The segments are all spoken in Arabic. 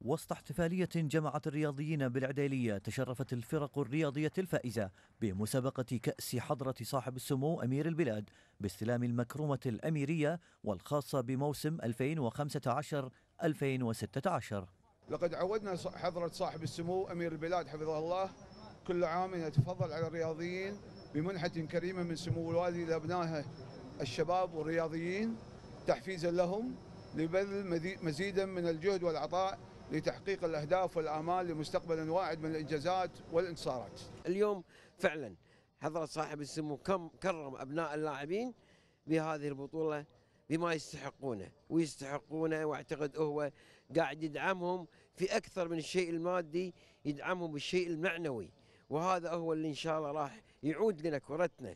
وسط احتفالية جمعت الرياضيين بالعديلية تشرفت الفرق الرياضية الفائزة بمسابقة كأس حضرة صاحب السمو أمير البلاد باستلام المكرمة الأميرية والخاصة بموسم 2015-2016 لقد عودنا حضرة صاحب السمو أمير البلاد حفظه الله كل عام يتفضل على الرياضيين بمنحة كريمة من سمو الوالي لأبنائه الشباب والرياضيين تحفيزا لهم لبذل مزيدا من الجهد والعطاء لتحقيق الأهداف والآمال لمستقبل واعد من الإنجازات والانتصارات اليوم فعلا حضرة صاحب السمو كم كرم أبناء اللاعبين بهذه البطولة بما يستحقونه ويستحقونه واعتقد هو قاعد يدعمهم في أكثر من الشيء المادي يدعمهم بالشيء المعنوي وهذا هو اللي إن شاء الله راح يعود لنا كرتنا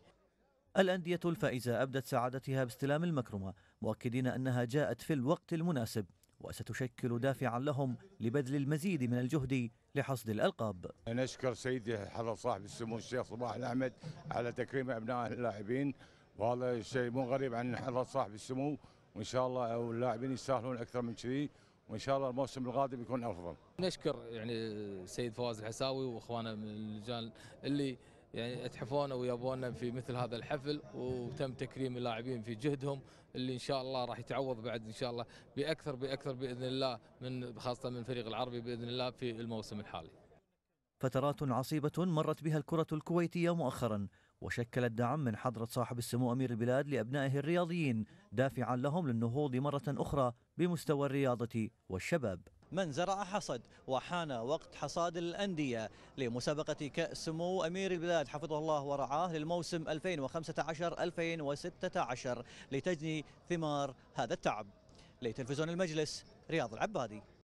الأندية الفائزة أبدت سعادتها باستلام المكرمة مؤكدين أنها جاءت في الوقت المناسب وستشكل دافعا لهم لبذل المزيد من الجهد لحصد الألقاب نشكر سيدي حضر صاحب السمو الشيخ صباح الأحمد على تكريم أبناء اللاعبين وهذا شيء مو غريب عن حضر صاحب السمو وإن شاء الله اللاعبين يستاهلون أكثر من كذي وان شاء الله الموسم القادم يكون افضل. نشكر يعني السيد فواز الحساوي واخوانه من اللجان اللي يعني اتحفونا ويابونا في مثل هذا الحفل وتم تكريم اللاعبين في جهدهم اللي ان شاء الله راح يتعوض بعد ان شاء الله باكثر باكثر باذن الله من خاصه من الفريق العربي باذن الله في الموسم الحالي. فترات عصيبة مرت بها الكرة الكويتية مؤخرا وشكلت دعم من حضرة صاحب السمو أمير البلاد لأبنائه الرياضيين دافعا لهم للنهوض مرة أخرى بمستوى الرياضة والشباب من زرع حصد وحان وقت حصاد الأندية لمسابقة كأس سمو أمير البلاد حفظه الله ورعاه للموسم 2015-2016 لتجني ثمار هذا التعب لتلفزيون المجلس رياض العبادي